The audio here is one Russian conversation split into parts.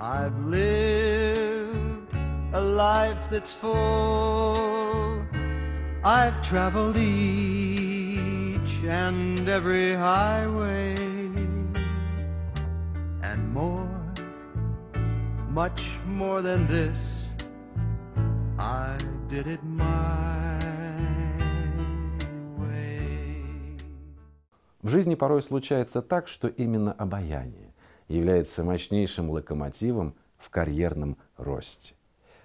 I've lived a life that's full. I've traveled each and every highway and more, much more than this. I did it my way. В жизни порой случается так, что именно обаяние является мощнейшим локомотивом в карьерном росте.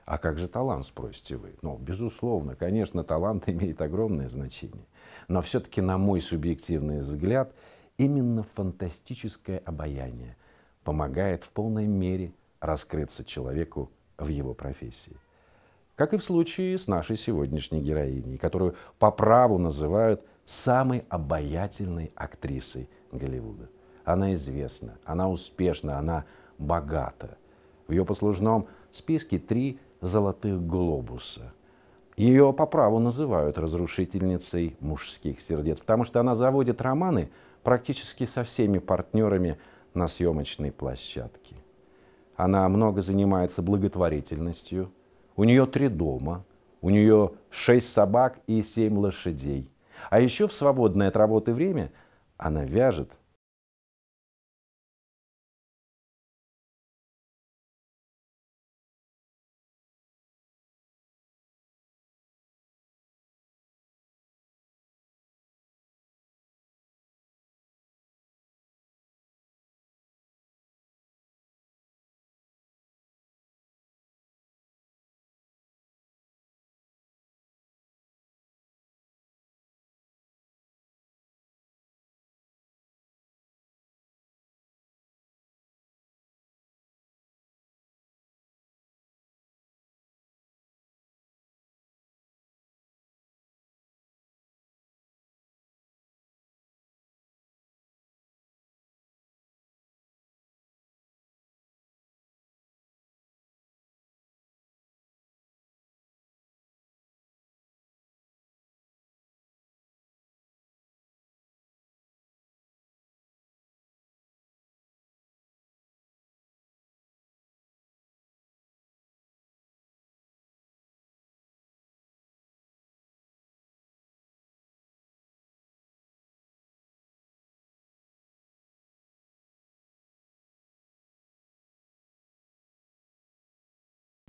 А как же талант, спросите вы? Ну, безусловно, конечно, талант имеет огромное значение. Но все-таки, на мой субъективный взгляд, именно фантастическое обаяние помогает в полной мере раскрыться человеку в его профессии. Как и в случае с нашей сегодняшней героиней, которую по праву называют самой обаятельной актрисой Голливуда. Она известна, она успешна, она богата. В ее послужном списке три золотых глобуса. Ее по праву называют разрушительницей мужских сердец, потому что она заводит романы практически со всеми партнерами на съемочной площадке. Она много занимается благотворительностью. У нее три дома, у нее шесть собак и семь лошадей. А еще в свободное от работы время она вяжет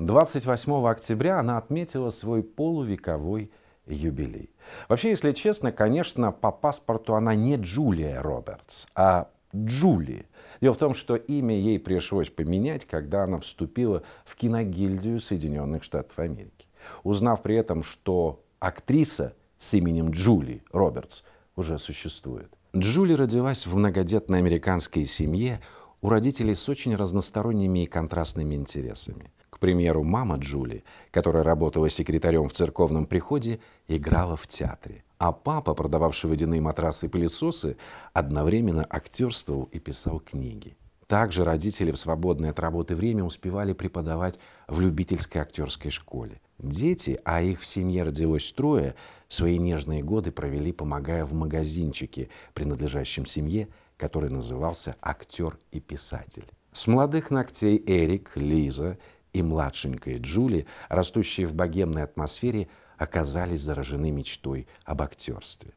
28 октября она отметила свой полувековой юбилей. Вообще, если честно, конечно, по паспорту она не Джулия Робертс, а Джули. Дело в том, что имя ей пришлось поменять, когда она вступила в киногильдию Соединенных Штатов Америки. Узнав при этом, что актриса с именем Джули Робертс уже существует. Джули родилась в многодетной американской семье у родителей с очень разносторонними и контрастными интересами. К примеру, мама Джули, которая работала секретарем в церковном приходе, играла в театре, а папа, продававший водяные матрасы и пылесосы, одновременно актерствовал и писал книги. Также родители в свободное от работы время успевали преподавать в любительской актерской школе. Дети, а их в семье родилось трое, свои нежные годы провели, помогая в магазинчике, принадлежащем семье, который назывался «Актер и писатель». С молодых ногтей Эрик, Лиза и младшенькая Джули, растущие в богемной атмосфере, оказались заражены мечтой об актерстве.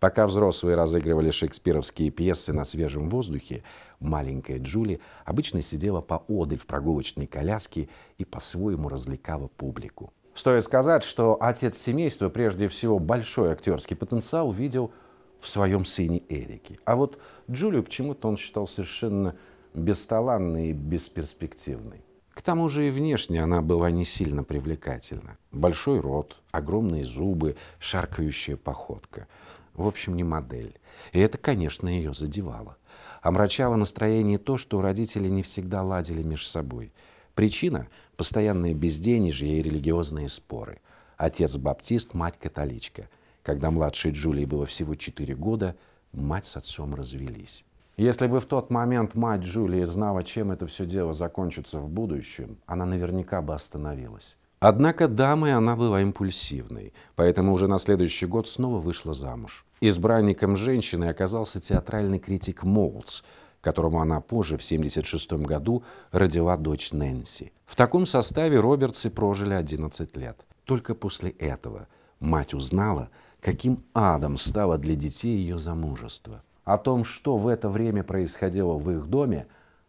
Пока взрослые разыгрывали шекспировские пьесы на свежем воздухе, маленькая Джули обычно сидела поодаль в прогулочной коляске и по-своему развлекала публику. Стоит сказать, что отец семейства прежде всего большой актерский потенциал видел в своем сыне Эрике. А вот Джулию почему-то он считал совершенно бесталанной и бесперспективной. К тому же и внешне она была не сильно привлекательна. Большой рот, огромные зубы, шаркающая походка. В общем, не модель. И это, конечно, ее задевало. Омрачало настроение то, что родители не всегда ладили между собой. Причина – постоянное безденежье и религиозные споры. Отец – баптист, мать – католичка. Когда младшей Джулии было всего 4 года, мать с отцом развелись. Если бы в тот момент мать Джулии знала, чем это все дело закончится в будущем, она наверняка бы остановилась. Однако дамой она была импульсивной, поэтому уже на следующий год снова вышла замуж. Избранником женщины оказался театральный критик Молц, которому она позже, в 1976 году, родила дочь Нэнси. В таком составе Робертсы прожили 11 лет. Только после этого мать узнала, каким адом стало для детей ее замужество о том, что в это время происходило в их доме,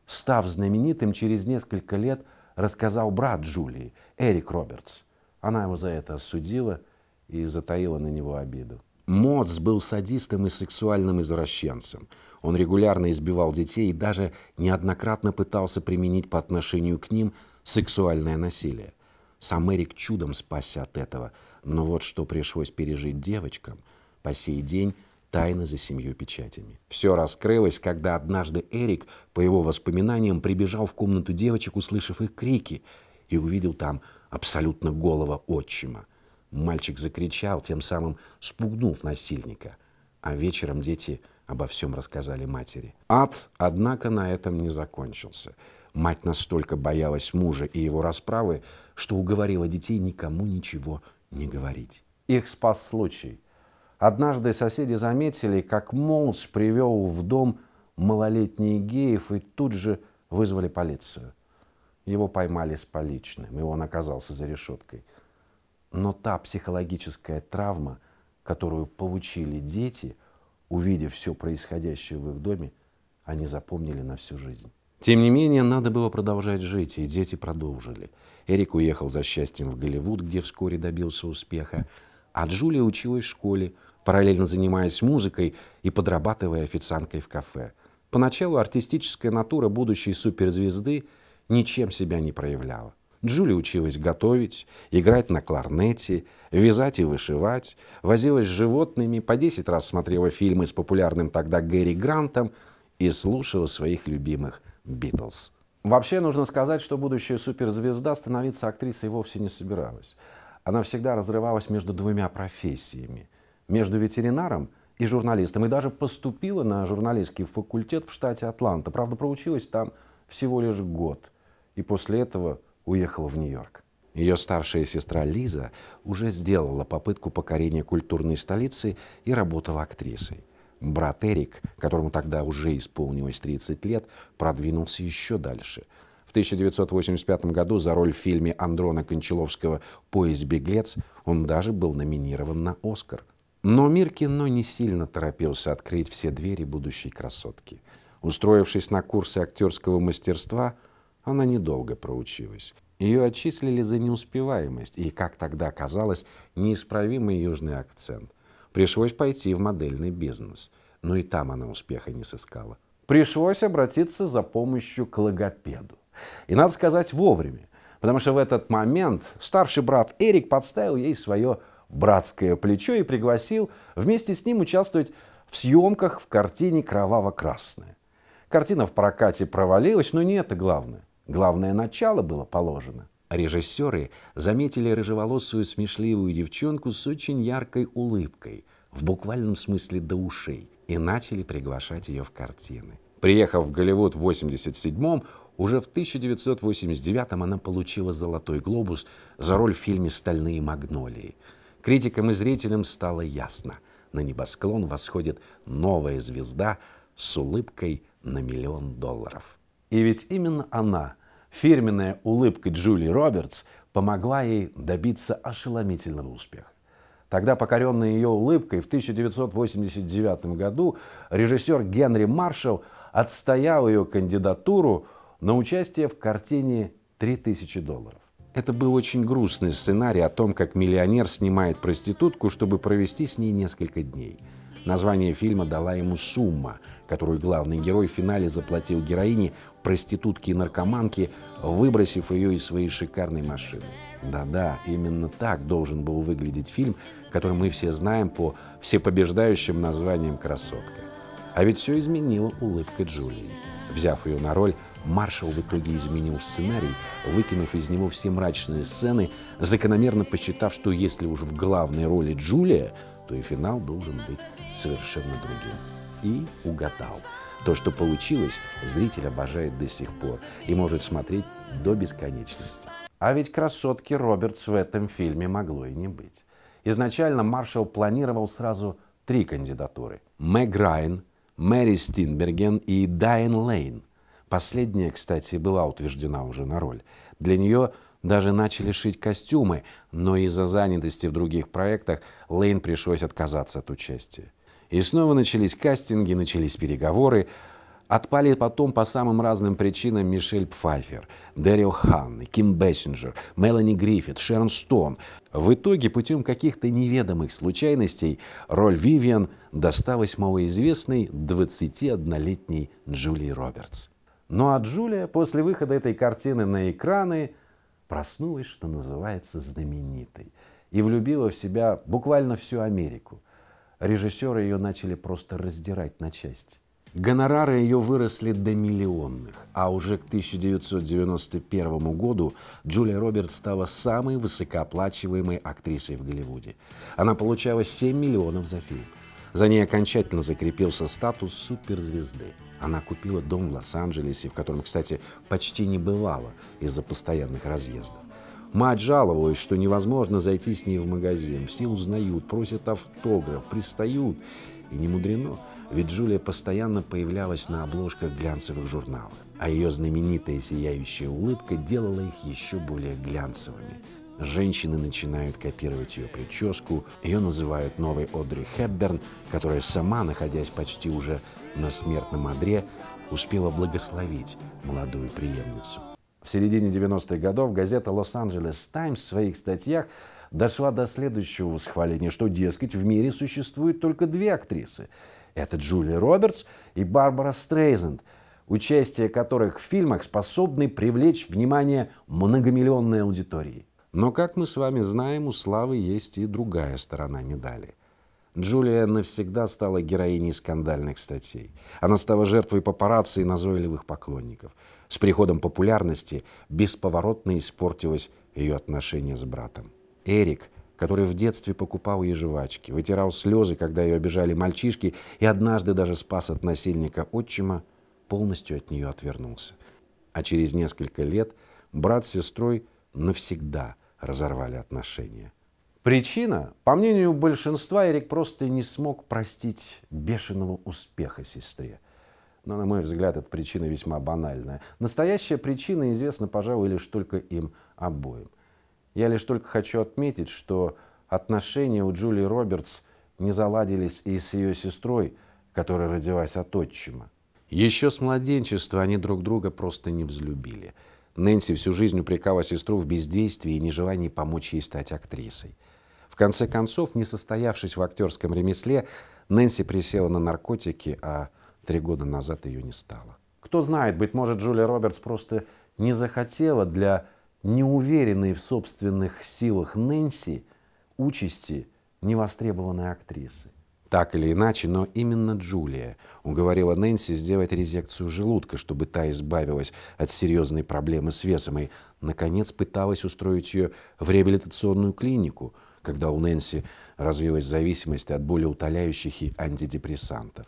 став знаменитым через несколько лет, рассказал брат Джулии, Эрик Робертс. Она его за это осудила и затаила на него обиду. Моц был садистом и сексуальным извращенцем. Он регулярно избивал детей и даже неоднократно пытался применить по отношению к ним сексуальное насилие. Сам Эрик чудом спасся от этого, но вот что пришлось пережить девочкам, по сей день тайна за семью печатями. Все раскрылось, когда однажды Эрик, по его воспоминаниям, прибежал в комнату девочек, услышав их крики, и увидел там абсолютно голого отчима. Мальчик закричал, тем самым спугнув насильника. А вечером дети обо всем рассказали матери. Ад, однако, на этом не закончился. Мать настолько боялась мужа и его расправы, что уговорила детей никому ничего не говорить. Их спас случай. Однажды соседи заметили, как Молс привел в дом малолетний геев и тут же вызвали полицию. Его поймали с поличным, и он оказался за решеткой. Но та психологическая травма, которую получили дети, увидев все происходящее в их доме, они запомнили на всю жизнь. Тем не менее, надо было продолжать жить, и дети продолжили. Эрик уехал за счастьем в Голливуд, где вскоре добился успеха, а Джулия училась в школе, параллельно занимаясь музыкой и подрабатывая официанткой в кафе. Поначалу артистическая натура будущей суперзвезды ничем себя не проявляла. Джули училась готовить, играть на кларнете, вязать и вышивать, возилась с животными, по 10 раз смотрела фильмы с популярным тогда Гэри Грантом и слушала своих любимых «Битлз». Вообще, нужно сказать, что будущая суперзвезда становиться актрисой вовсе не собиралась. Она всегда разрывалась между двумя профессиями между ветеринаром и журналистом. И даже поступила на журналистский факультет в штате Атланта. Правда, проучилась там всего лишь год. И после этого уехала в Нью-Йорк. Ее старшая сестра Лиза уже сделала попытку покорения культурной столицы и работала актрисой. Брат Эрик, которому тогда уже исполнилось 30 лет, продвинулся еще дальше. В 1985 году за роль в фильме Андрона Кончаловского «Поезд беглец» он даже был номинирован на «Оскар». Но мир кино не сильно торопился открыть все двери будущей красотки. Устроившись на курсы актерского мастерства, она недолго проучилась. Ее отчислили за неуспеваемость и, как тогда казалось, неисправимый южный акцент. Пришлось пойти в модельный бизнес. Но и там она успеха не сыскала. Пришлось обратиться за помощью к логопеду. И надо сказать вовремя, потому что в этот момент старший брат Эрик подставил ей свое братское плечо и пригласил вместе с ним участвовать в съемках в картине «Кроваво-красное». Картина в прокате провалилась, но не это главное. Главное начало было положено. Режиссеры заметили рыжеволосую смешливую девчонку с очень яркой улыбкой, в буквальном смысле до ушей, и начали приглашать ее в картины. Приехав в Голливуд в 87-м, уже в 1989-м она получила «Золотой глобус» за роль в фильме «Стальные магнолии». Критикам и зрителям стало ясно. На небосклон восходит новая звезда с улыбкой на миллион долларов. И ведь именно она, фирменная улыбка Джули Робертс, помогла ей добиться ошеломительного успеха. Тогда, покоренный ее улыбкой, в 1989 году режиссер Генри Маршалл отстоял ее кандидатуру на участие в картине «3000 долларов». Это был очень грустный сценарий о том, как миллионер снимает проститутку, чтобы провести с ней несколько дней. Название фильма дала ему сумма, которую главный герой в финале заплатил героине, проститутке и наркоманке, выбросив ее из своей шикарной машины. Да-да, именно так должен был выглядеть фильм, который мы все знаем по всепобеждающим названиям «Красотка». А ведь все изменила улыбка Джулии. Взяв ее на роль Маршал в итоге изменил сценарий, выкинув из него все мрачные сцены, закономерно посчитав, что если уж в главной роли Джулия, то и финал должен быть совершенно другим. И угадал. То, что получилось, зритель обожает до сих пор и может смотреть до бесконечности. А ведь красотки Робертс в этом фильме могло и не быть. Изначально Маршал планировал сразу три кандидатуры. Мэг Райн, Мэри Стинберген и Дайан Лейн – Последняя, кстати, была утверждена уже на роль. Для нее даже начали шить костюмы, но из-за занятости в других проектах Лейн пришлось отказаться от участия. И снова начались кастинги, начались переговоры. Отпали потом по самым разным причинам Мишель Пфайфер, Дэрил Ханн, Ким Бессинджер, Мелани Гриффит, Шерон Стоун. В итоге путем каких-то неведомых случайностей роль Вивиан досталась малоизвестной 21-летней Джулии Робертс. Ну а Джулия после выхода этой картины на экраны проснулась, что называется, знаменитой и влюбила в себя буквально всю Америку. Режиссеры ее начали просто раздирать на части. Гонорары ее выросли до миллионных, а уже к 1991 году Джулия Робертс стала самой высокооплачиваемой актрисой в Голливуде. Она получала 7 миллионов за фильм. За ней окончательно закрепился статус суперзвезды. Она купила дом в Лос-Анджелесе, в котором, кстати, почти не бывала из-за постоянных разъездов. Мать жаловалась, что невозможно зайти с ней в магазин. Все узнают, просят автограф, пристают. И не мудрено, ведь Джулия постоянно появлялась на обложках глянцевых журналов, а ее знаменитая сияющая улыбка делала их еще более глянцевыми. Женщины начинают копировать ее прическу, ее называют новой Одри Хепберн, которая сама, находясь почти уже на смертном одре успела благословить молодую преемницу. В середине 90-х годов газета «Лос-Анджелес Таймс» в своих статьях дошла до следующего восхваления, что, дескать, в мире существует только две актрисы. Это Джулия Робертс и Барбара Стрейзенд, участие которых в фильмах способны привлечь внимание многомиллионной аудитории. Но, как мы с вами знаем, у славы есть и другая сторона медали – Джулия навсегда стала героиней скандальных статей. Она стала жертвой папарацци и назойливых поклонников. С приходом популярности бесповоротно испортилось ее отношение с братом. Эрик, который в детстве покупал ей жвачки, вытирал слезы, когда ее обижали мальчишки, и однажды даже спас от насильника отчима, полностью от нее отвернулся. А через несколько лет брат с сестрой навсегда разорвали отношения – Причина, по мнению большинства, Эрик просто не смог простить бешеного успеха сестре. Но, ну, на мой взгляд, эта причина весьма банальная. Настоящая причина известна, пожалуй, лишь только им обоим. Я лишь только хочу отметить, что отношения у Джулии Робертс не заладились и с ее сестрой, которая родилась от отчима. Еще с младенчества они друг друга просто не взлюбили. Нэнси всю жизнь упрекала сестру в бездействии и нежелании помочь ей стать актрисой. В конце концов, не состоявшись в актерском ремесле, Нэнси присела на наркотики, а три года назад ее не стало. Кто знает, быть может, Джулия Робертс просто не захотела для неуверенной в собственных силах Нэнси участи невостребованной актрисы. Так или иначе, но именно Джулия уговорила Нэнси сделать резекцию желудка, чтобы та избавилась от серьезной проблемы с весом и, наконец, пыталась устроить ее в реабилитационную клинику – когда у Нэнси развилась зависимость от более утоляющих и антидепрессантов.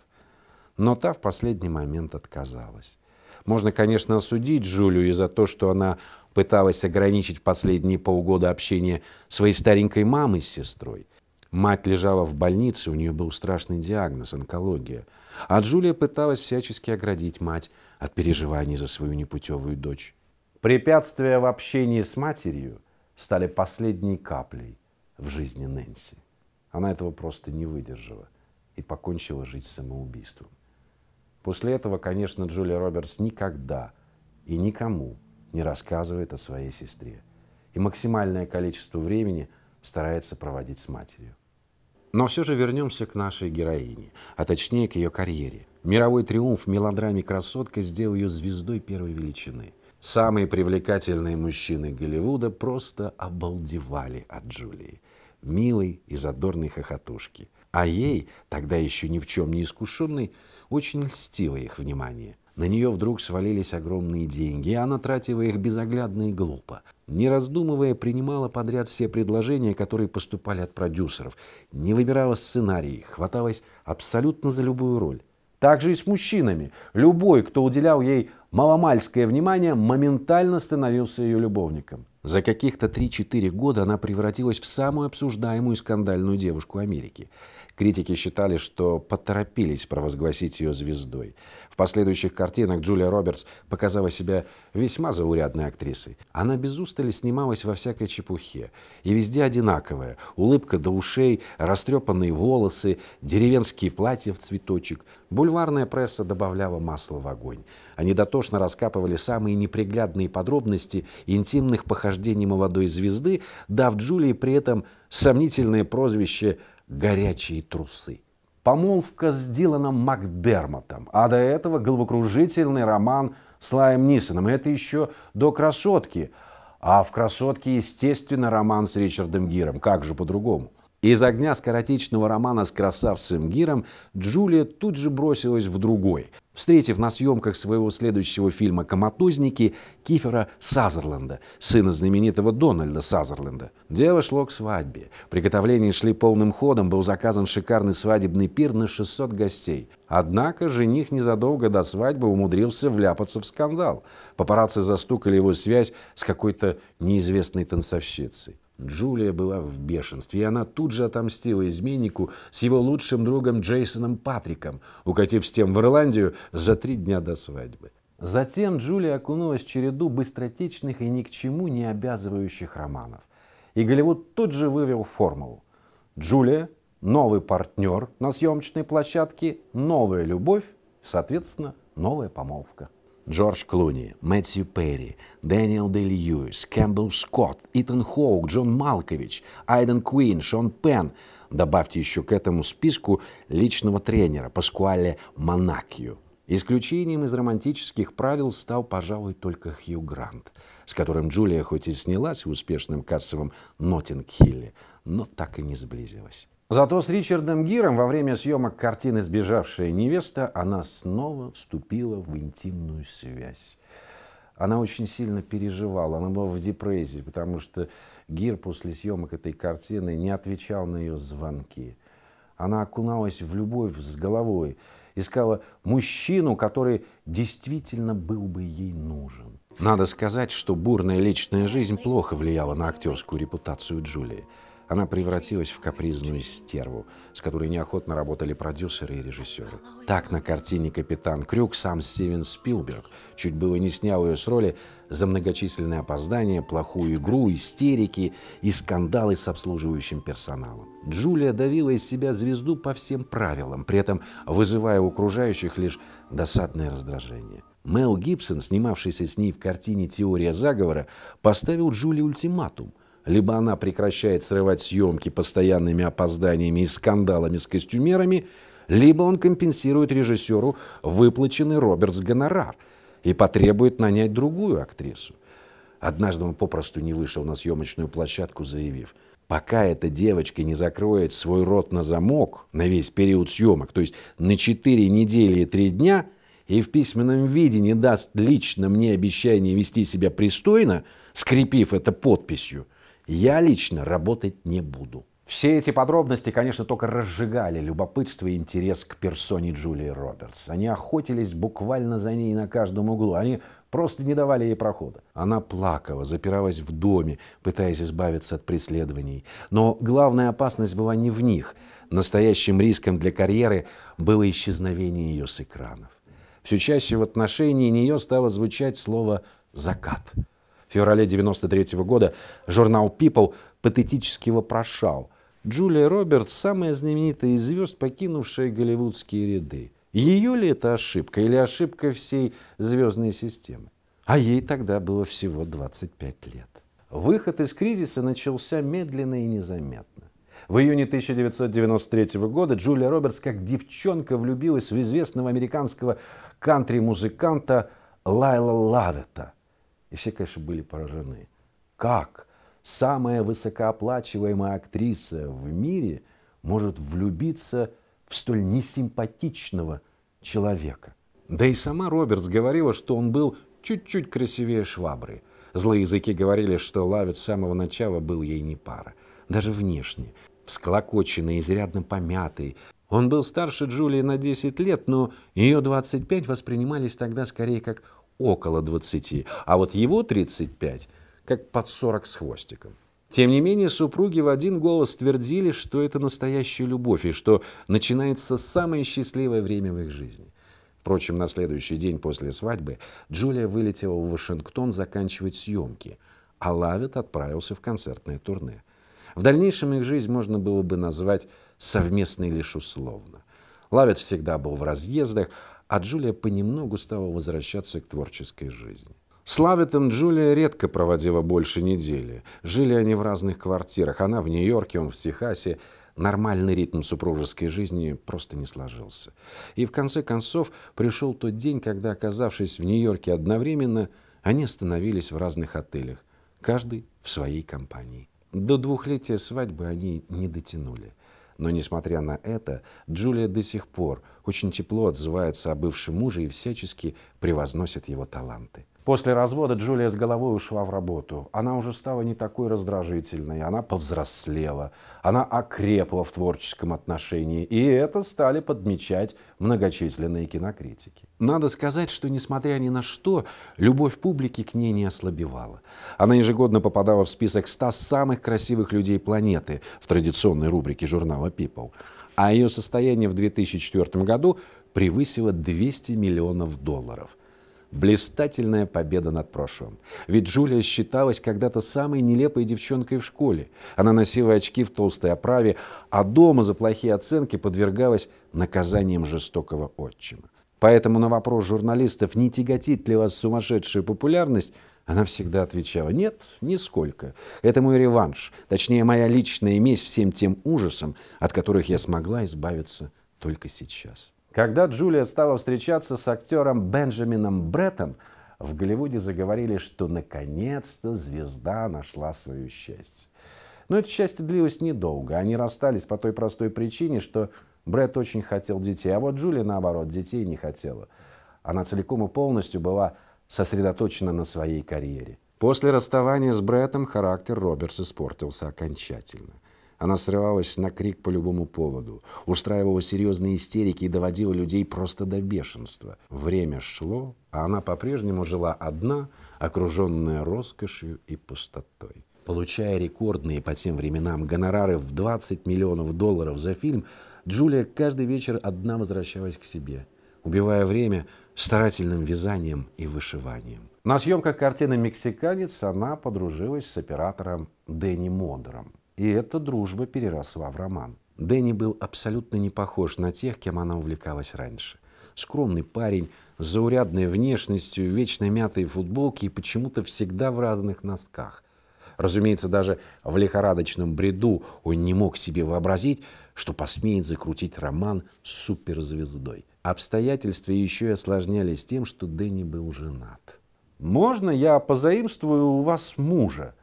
Но та в последний момент отказалась. Можно, конечно, осудить Джулию и за то, что она пыталась ограничить в последние полгода общение своей старенькой мамой с сестрой. Мать лежала в больнице, у нее был страшный диагноз – онкология. А Джулия пыталась всячески оградить мать от переживаний за свою непутевую дочь. Препятствия в общении с матерью стали последней каплей – в жизни Нэнси. Она этого просто не выдержала и покончила жизнь самоубийством. После этого, конечно, Джулия Робертс никогда и никому не рассказывает о своей сестре и максимальное количество времени старается проводить с матерью. Но все же вернемся к нашей героине, а точнее к ее карьере. Мировой триумф в мелодраме «Красотка» сделал ее звездой первой величины – Самые привлекательные мужчины Голливуда просто обалдевали от Джулии, милой и задорной хохотушки. А ей, тогда еще ни в чем не искушенной, очень льстило их внимание. На нее вдруг свалились огромные деньги, и она тратила их безоглядно и глупо. Не раздумывая, принимала подряд все предложения, которые поступали от продюсеров. Не выбирала сценарии, хваталась абсолютно за любую роль. Также и с мужчинами. Любой, кто уделял ей маломальское внимание, моментально становился ее любовником. За каких-то 3-4 года она превратилась в самую обсуждаемую скандальную девушку Америки. Критики считали, что поторопились провозгласить ее звездой. В последующих картинах Джулия Робертс показала себя весьма заурядной актрисой. Она без устали снималась во всякой чепухе. И везде одинаковая. Улыбка до ушей, растрепанные волосы, деревенские платья в цветочек. Бульварная пресса добавляла масло в огонь. Они дотошно раскапывали самые неприглядные подробности интимных похождений молодой звезды, дав Джулии при этом сомнительное прозвище горячие трусы. Помолвка сделана Макдермотом, а до этого головокружительный роман с Лаем Нисоном. И это еще до «Красотки». А в «Красотке», естественно, роман с Ричардом Гиром. Как же по-другому? Из огня скоротечного романа с красавцем Гиром Джулия тут же бросилась в другой, встретив на съемках своего следующего фильма «Коматозники» Кифера Сазерленда, сына знаменитого Дональда Сазерленда. Дело шло к свадьбе. Приготовления шли полным ходом, был заказан шикарный свадебный пир на 600 гостей. Однако жених незадолго до свадьбы умудрился вляпаться в скандал. Папарацци застукали его связь с какой-то неизвестной танцовщицей. Джулия была в бешенстве, и она тут же отомстила изменнику с его лучшим другом Джейсоном Патриком, укатив с тем в Ирландию за три дня до свадьбы. Затем Джулия окунулась в череду быстротечных и ни к чему не обязывающих романов. И Голливуд тут же вывел формулу. Джулия, новый партнер на съемочной площадке, новая любовь, соответственно, новая помолвка. Джордж Клуни, Мэтью Перри, Дэниел Дэй Льюис, Кэмпбелл Скотт, Итан Хоук, Джон Малкович, Айден Куин, Шон Пен. Добавьте еще к этому списку личного тренера Паскуале Монакью. Исключением из романтических правил стал, пожалуй, только Хью Грант, с которым Джулия хоть и снялась в успешном кассовом Ноттинг-Хилле, но так и не сблизилась. Зато с Ричардом Гиром во время съемок картины «Сбежавшая невеста» она снова вступила в интимную связь. Она очень сильно переживала, она была в депрессии, потому что Гир после съемок этой картины не отвечал на ее звонки. Она окуналась в любовь с головой, искала мужчину, который действительно был бы ей нужен. Надо сказать, что бурная личная жизнь плохо влияла на актерскую репутацию Джулии. Она превратилась в капризную стерву, с которой неохотно работали продюсеры и режиссеры. Так на картине «Капитан Крюк» сам Стивен Спилберг чуть было не снял ее с роли за многочисленные опоздания, плохую игру, истерики и скандалы с обслуживающим персоналом. Джулия давила из себя звезду по всем правилам, при этом вызывая у окружающих лишь досадное раздражение. Мел Гибсон, снимавшийся с ней в картине «Теория заговора», поставил Джули ультиматум – либо она прекращает срывать съемки постоянными опозданиями и скандалами с костюмерами, либо он компенсирует режиссеру выплаченный Робертс гонорар и потребует нанять другую актрису. Однажды он попросту не вышел на съемочную площадку, заявив, пока эта девочка не закроет свой рот на замок на весь период съемок, то есть на 4 недели и 3 дня, и в письменном виде не даст лично мне обещание вести себя пристойно, скрепив это подписью – я лично работать не буду. Все эти подробности, конечно, только разжигали любопытство и интерес к персоне Джулии Робертс. Они охотились буквально за ней на каждом углу. Они просто не давали ей прохода. Она плакала, запиралась в доме, пытаясь избавиться от преследований. Но главная опасность была не в них. Настоящим риском для карьеры было исчезновение ее с экранов. Все чаще в отношении нее стало звучать слово «закат». В феврале 1993 года журнал People патетически вопрошал, Джулия Робертс – самая знаменитая из звезд, покинувшая голливудские ряды. Ее ли это ошибка или ошибка всей звездной системы? А ей тогда было всего 25 лет. Выход из кризиса начался медленно и незаметно. В июне 1993 года Джулия Робертс как девчонка влюбилась в известного американского кантри-музыканта Лайла Лавета. И все, конечно, были поражены. Как самая высокооплачиваемая актриса в мире может влюбиться в столь несимпатичного человека? Да и сама Робертс говорила, что он был чуть-чуть красивее швабры. Злые языки говорили, что Лавец с самого начала был ей не пара. Даже внешне. Всклокоченный, изрядно помятый. Он был старше Джулии на 10 лет, но ее 25 воспринимались тогда скорее как около 20, а вот его 35, как под 40 с хвостиком. Тем не менее, супруги в один голос твердили, что это настоящая любовь и что начинается самое счастливое время в их жизни. Впрочем, на следующий день после свадьбы Джулия вылетела в Вашингтон заканчивать съемки, а Лавит отправился в концертное турне. В дальнейшем их жизнь можно было бы назвать совместной лишь условно. Лавит всегда был в разъездах, а Джулия понемногу стала возвращаться к творческой жизни. С Лавитом Джулия редко проводила больше недели. Жили они в разных квартирах. Она в Нью-Йорке, он в Техасе. Нормальный ритм супружеской жизни просто не сложился. И в конце концов пришел тот день, когда, оказавшись в Нью-Йорке одновременно, они остановились в разных отелях, каждый в своей компании. До двухлетия свадьбы они не дотянули – но, несмотря на это, Джулия до сих пор очень тепло отзывается о бывшем муже и всячески превозносит его таланты. После развода Джулия с головой ушла в работу. Она уже стала не такой раздражительной, она повзрослела, она окрепла в творческом отношении, и это стали подмечать многочисленные кинокритики. Надо сказать, что, несмотря ни на что, любовь публики к ней не ослабевала. Она ежегодно попадала в список 100 самых красивых людей планеты в традиционной рубрике журнала People. А ее состояние в 2004 году превысило 200 миллионов долларов – Блистательная победа над прошлым. Ведь Джулия считалась когда-то самой нелепой девчонкой в школе. Она носила очки в толстой оправе, а дома за плохие оценки подвергалась наказаниям жестокого отчима. Поэтому на вопрос журналистов, не тяготит ли вас сумасшедшая популярность, она всегда отвечала, нет, нисколько. Это мой реванш, точнее, моя личная месть всем тем ужасам, от которых я смогла избавиться только сейчас. Когда Джулия стала встречаться с актером Бенджамином Бреттом, в Голливуде заговорили, что наконец-то звезда нашла свое счастье. Но это счастье длилось недолго. Они расстались по той простой причине, что Брэд очень хотел детей, а вот Джулия, наоборот, детей не хотела. Она целиком и полностью была сосредоточена на своей карьере. После расставания с Бреттом характер Робертс испортился окончательно – она срывалась на крик по любому поводу, устраивала серьезные истерики и доводила людей просто до бешенства. Время шло, а она по-прежнему жила одна, окруженная роскошью и пустотой. Получая рекордные по тем временам гонорары в 20 миллионов долларов за фильм, Джулия каждый вечер одна возвращалась к себе, убивая время старательным вязанием и вышиванием. На съемках картины «Мексиканец» она подружилась с оператором Дэнни Модером. И эта дружба переросла в роман. Дэнни был абсолютно не похож на тех, кем она увлекалась раньше. Скромный парень, с заурядной внешностью, вечно мятой футболки и почему-то всегда в разных носках. Разумеется, даже в лихорадочном бреду он не мог себе вообразить, что посмеет закрутить роман с суперзвездой. Обстоятельства еще и осложнялись тем, что Дэнни был женат. «Можно я позаимствую у вас мужа?»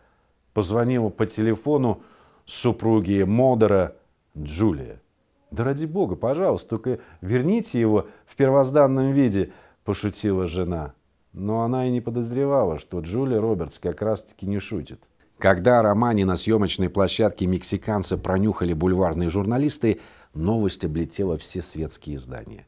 Позвонила по телефону супруги Модера Джулия. Да ради бога, пожалуйста, только верните его в первозданном виде, пошутила жена. Но она и не подозревала, что Джулия Робертс как раз-таки не шутит. Когда романе на съемочной площадке мексиканцы пронюхали бульварные журналисты, новость облетела все светские издания.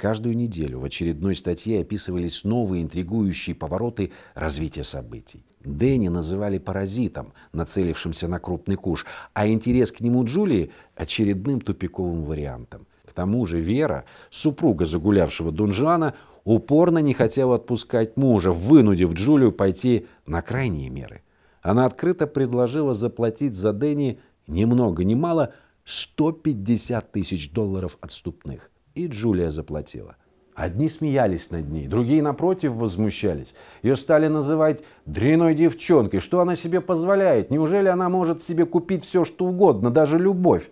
Каждую неделю в очередной статье описывались новые интригующие повороты развития событий. Дэнни называли паразитом, нацелившимся на крупный куш, а интерес к нему Джулии – очередным тупиковым вариантом. К тому же Вера, супруга загулявшего Дон Жуана, упорно не хотела отпускать мужа, вынудив Джулию пойти на крайние меры. Она открыто предложила заплатить за Дэнни ни много ни мало 150 тысяч долларов отступных. И Джулия заплатила. Одни смеялись над ней, другие, напротив, возмущались. Ее стали называть «дряной девчонкой». Что она себе позволяет? Неужели она может себе купить все, что угодно, даже любовь?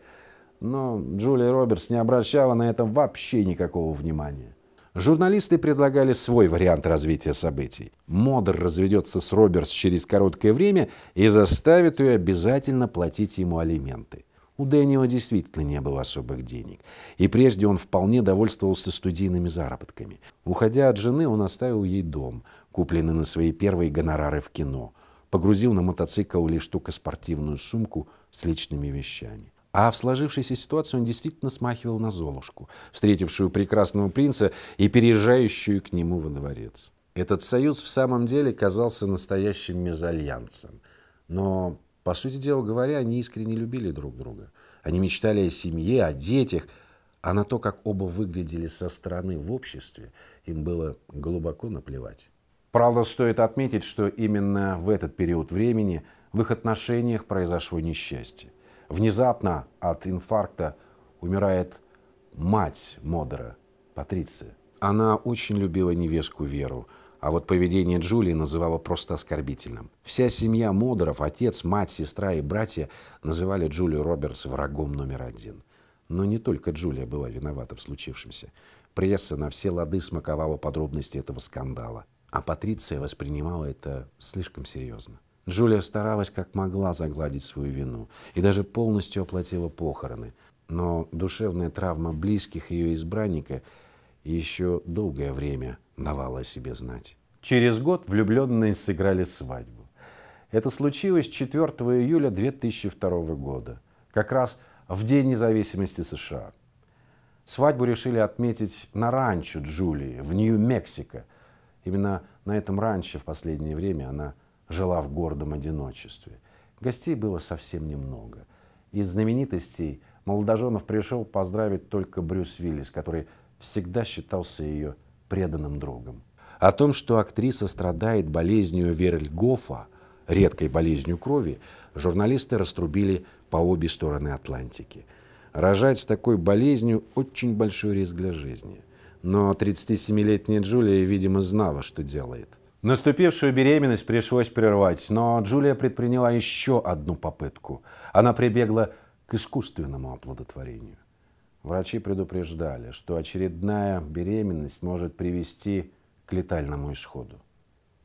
Но Джулия Робертс не обращала на это вообще никакого внимания. Журналисты предлагали свой вариант развития событий. Модер разведется с Робертс через короткое время и заставит ее обязательно платить ему алименты. У Дэниела действительно не было особых денег, и прежде он вполне довольствовался студийными заработками. Уходя от жены, он оставил ей дом, купленный на свои первые гонорары в кино, погрузил на мотоцикл лишь только спортивную сумку с личными вещами. А в сложившейся ситуации он действительно смахивал на Золушку, встретившую прекрасного принца и переезжающую к нему во дворец. Этот союз в самом деле казался настоящим мезальянцем, Но по сути дела говоря, они искренне любили друг друга. Они мечтали о семье, о детях, а на то, как оба выглядели со стороны в обществе, им было глубоко наплевать. Правда, стоит отметить, что именно в этот период времени в их отношениях произошло несчастье. Внезапно от инфаркта умирает мать Модера, Патриция. Она очень любила невестку Веру – а вот поведение Джулии называла просто оскорбительным. Вся семья Модеров, отец, мать, сестра и братья называли Джулию Робертс врагом номер один. Но не только Джулия была виновата в случившемся. Пресса на все лады смаковала подробности этого скандала. А Патриция воспринимала это слишком серьезно. Джулия старалась как могла загладить свою вину и даже полностью оплатила похороны. Но душевная травма близких ее избранника еще долгое время – давала о себе знать. Через год влюбленные сыграли свадьбу. Это случилось 4 июля 2002 года, как раз в День независимости США. Свадьбу решили отметить на ранчо Джулии в Нью-Мексико. Именно на этом ранчо в последнее время она жила в гордом одиночестве. Гостей было совсем немного. Из знаменитостей молодоженов пришел поздравить только Брюс Виллис, который всегда считался ее преданным другом. О том, что актриса страдает болезнью Верльгофа, редкой болезнью крови, журналисты раструбили по обе стороны Атлантики. Рожать с такой болезнью – очень большой риск для жизни. Но 37-летняя Джулия, видимо, знала, что делает. Наступившую беременность пришлось прервать, но Джулия предприняла еще одну попытку. Она прибегла к искусственному оплодотворению. Врачи предупреждали, что очередная беременность может привести к летальному исходу.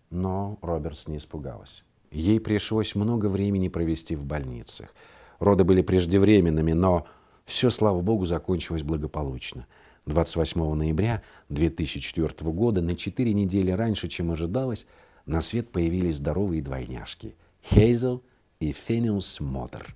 Но Робертс не испугалась. Ей пришлось много времени провести в больницах. Роды были преждевременными, но все, слава богу, закончилось благополучно. 28 ноября 2004 года, на 4 недели раньше, чем ожидалось, на свет появились здоровые двойняшки – Хейзел и Фениус Модер.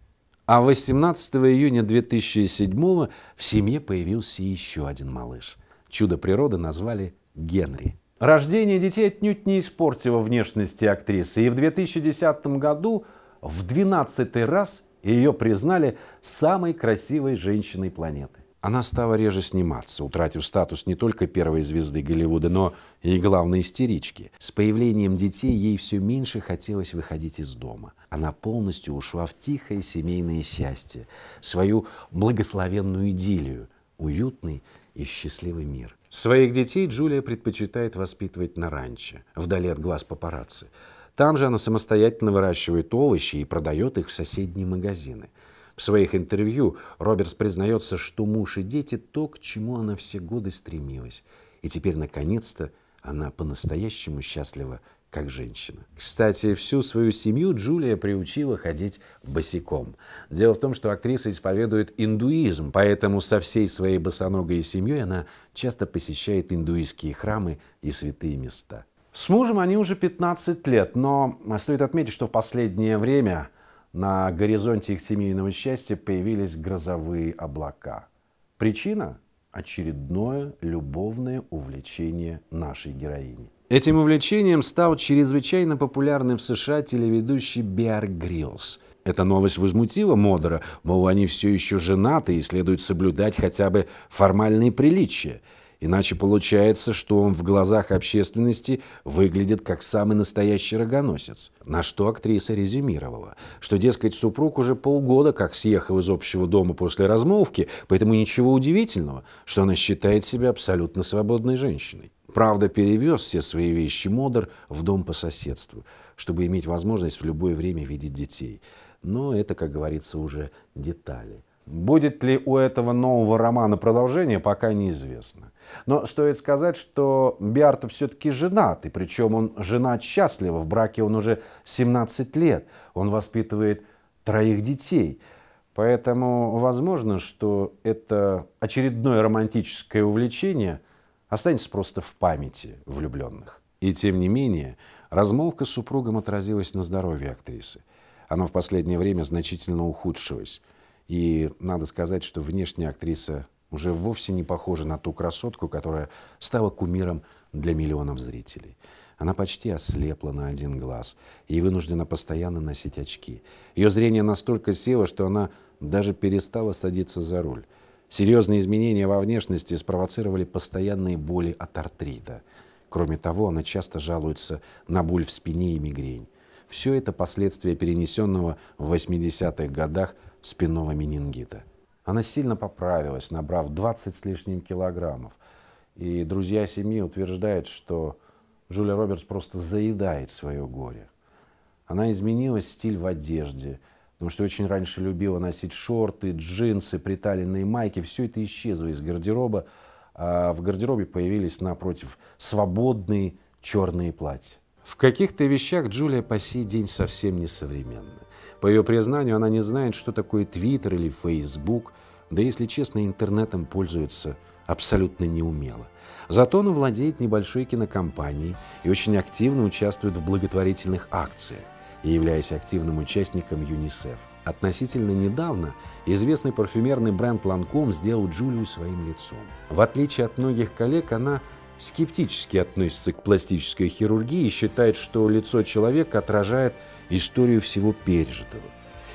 А 18 июня 2007 в семье появился еще один малыш. Чудо природы назвали Генри. Рождение детей отнюдь не испортило внешности актрисы, и в 2010 году в 12 раз ее признали самой красивой женщиной планеты она стала реже сниматься, утратив статус не только первой звезды Голливуда, но и главной истерички. С появлением детей ей все меньше хотелось выходить из дома. Она полностью ушла в тихое семейное счастье, свою благословенную идиллию, уютный и счастливый мир. Своих детей Джулия предпочитает воспитывать на ранчо, вдали от глаз папарацци. Там же она самостоятельно выращивает овощи и продает их в соседние магазины – в своих интервью Робертс признается, что муж и дети – то, к чему она все годы стремилась. И теперь, наконец-то, она по-настоящему счастлива как женщина. Кстати, всю свою семью Джулия приучила ходить босиком. Дело в том, что актриса исповедует индуизм, поэтому со всей своей босоногой семьей она часто посещает индуистские храмы и святые места. С мужем они уже 15 лет, но стоит отметить, что в последнее время на горизонте их семейного счастья появились грозовые облака. Причина – очередное любовное увлечение нашей героини. Этим увлечением стал чрезвычайно популярный в США телеведущий Биар Гриллс. Эта новость возмутила Модера, мол, они все еще женаты и следует соблюдать хотя бы формальные приличия – Иначе получается, что он в глазах общественности выглядит как самый настоящий рогоносец. На что актриса резюмировала, что, дескать, супруг уже полгода как съехал из общего дома после размолвки, поэтому ничего удивительного, что она считает себя абсолютно свободной женщиной. Правда, перевез все свои вещи Модер в дом по соседству, чтобы иметь возможность в любое время видеть детей. Но это, как говорится, уже детали. Будет ли у этого нового романа продолжение, пока неизвестно. Но стоит сказать, что Биартов все-таки женат, и причем он женат счастливо, в браке он уже 17 лет, он воспитывает троих детей. Поэтому возможно, что это очередное романтическое увлечение останется просто в памяти влюбленных. И тем не менее, размолвка с супругом отразилась на здоровье актрисы. Оно в последнее время значительно ухудшилось – и надо сказать, что внешняя актриса уже вовсе не похожа на ту красотку, которая стала кумиром для миллионов зрителей. Она почти ослепла на один глаз и вынуждена постоянно носить очки. Ее зрение настолько село, что она даже перестала садиться за руль. Серьезные изменения во внешности спровоцировали постоянные боли от артрита. Кроме того, она часто жалуется на боль в спине и мигрень. Все это последствия перенесенного в 80-х годах спинного менингита. Она сильно поправилась, набрав 20 с лишним килограммов. И друзья семьи утверждают, что Джулия Робертс просто заедает свое горе. Она изменила стиль в одежде, потому что очень раньше любила носить шорты, джинсы, приталенные майки. Все это исчезло из гардероба, а в гардеробе появились напротив свободные черные платья. В каких-то вещах Джулия по сей день совсем не современна. По ее признанию, она не знает, что такое Твиттер или Фейсбук, да, если честно, интернетом пользуется абсолютно неумело. Зато она владеет небольшой кинокомпанией и очень активно участвует в благотворительных акциях, и являясь активным участником ЮНИСЕФ. Относительно недавно известный парфюмерный бренд Ланком сделал Джулию своим лицом. В отличие от многих коллег, она скептически относится к пластической хирургии и считает, что лицо человека отражает историю всего пережитого,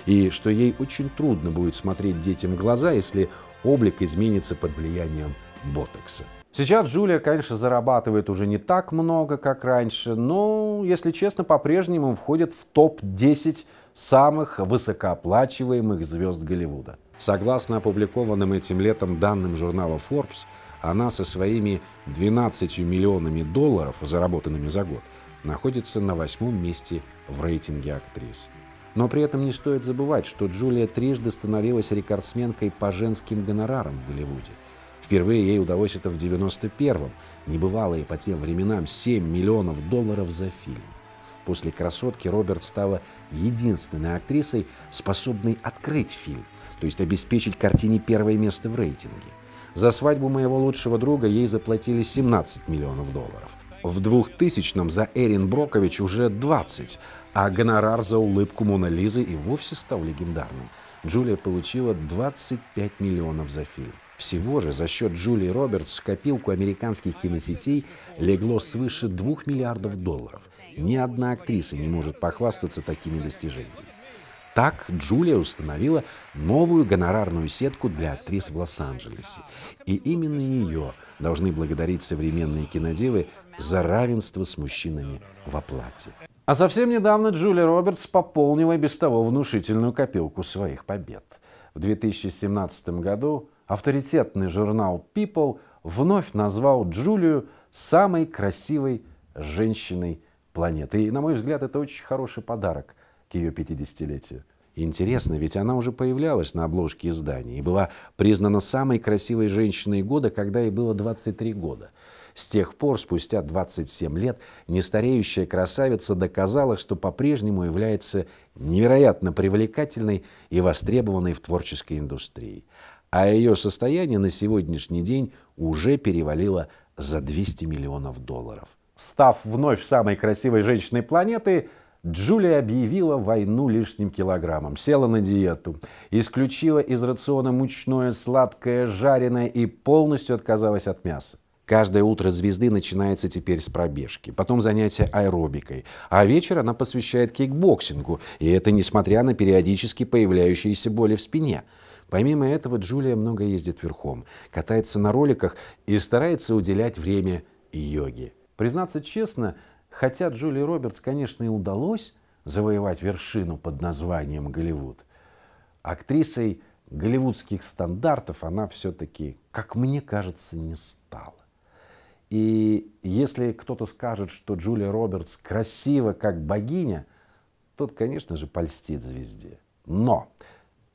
и что ей очень трудно будет смотреть детям в глаза, если облик изменится под влиянием ботокса. Сейчас Джулия, конечно, зарабатывает уже не так много, как раньше, но, если честно, по-прежнему входит в топ-10 самых высокооплачиваемых звезд Голливуда. Согласно опубликованным этим летом данным журнала Forbes, она со своими 12 миллионами долларов, заработанными за год, находится на восьмом месте в рейтинге актрис. Но при этом не стоит забывать, что Джулия трижды становилась рекордсменкой по женским гонорарам в Голливуде. Впервые ей удалось это в 91-м, небывалые по тем временам 7 миллионов долларов за фильм. После «Красотки» Роберт стала единственной актрисой, способной открыть фильм, то есть обеспечить картине первое место в рейтинге. За свадьбу моего лучшего друга ей заплатили 17 миллионов долларов. В 2000-м за Эрин Брокович уже 20, а гонорар за улыбку Мона Лизы и вовсе стал легендарным. Джулия получила 25 миллионов за фильм. Всего же за счет Джулии Робертс в копилку американских киносетей легло свыше 2 миллиардов долларов. Ни одна актриса не может похвастаться такими достижениями. Так Джулия установила новую гонорарную сетку для актрис в Лос-Анджелесе. И именно ее должны благодарить современные кинодевы за равенство с мужчинами во оплате. А совсем недавно Джулия Робертс пополнила и без того внушительную копилку своих побед. В 2017 году авторитетный журнал People вновь назвал Джулию самой красивой женщиной планеты. И, на мой взгляд, это очень хороший подарок к ее 50-летию. Интересно, ведь она уже появлялась на обложке издания и была признана самой красивой женщиной года, когда ей было 23 года. С тех пор, спустя 27 лет, нестареющая красавица доказала, что по-прежнему является невероятно привлекательной и востребованной в творческой индустрии. А ее состояние на сегодняшний день уже перевалило за 200 миллионов долларов. Став вновь самой красивой женщиной планеты, Джулия объявила войну лишним килограммам, села на диету, исключила из рациона мучное, сладкое, жареное и полностью отказалась от мяса. Каждое утро звезды начинается теперь с пробежки, потом занятия аэробикой, а вечер она посвящает кикбоксингу, и это несмотря на периодически появляющиеся боли в спине. Помимо этого, Джулия много ездит верхом, катается на роликах и старается уделять время йоге. Признаться честно, хотя Джулии Робертс, конечно, и удалось завоевать вершину под названием Голливуд, актрисой голливудских стандартов она все-таки, как мне кажется, не стала. И если кто-то скажет, что Джулия Робертс красива как богиня, тот, конечно же, польстит звезде. Но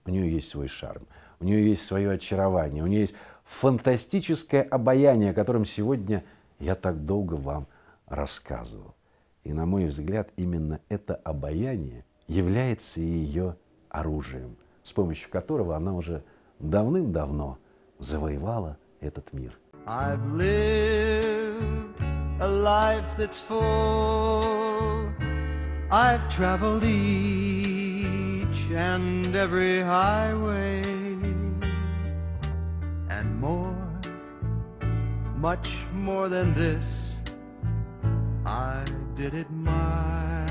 у нее есть свой шарм, у нее есть свое очарование, у нее есть фантастическое обаяние, о котором сегодня я так долго вам рассказывал. И, на мой взгляд, именно это обаяние является ее оружием, с помощью которого она уже давным-давно завоевала этот мир. I've lived a life that's full. I've traveled each and every highway and more, much more than this. I did it my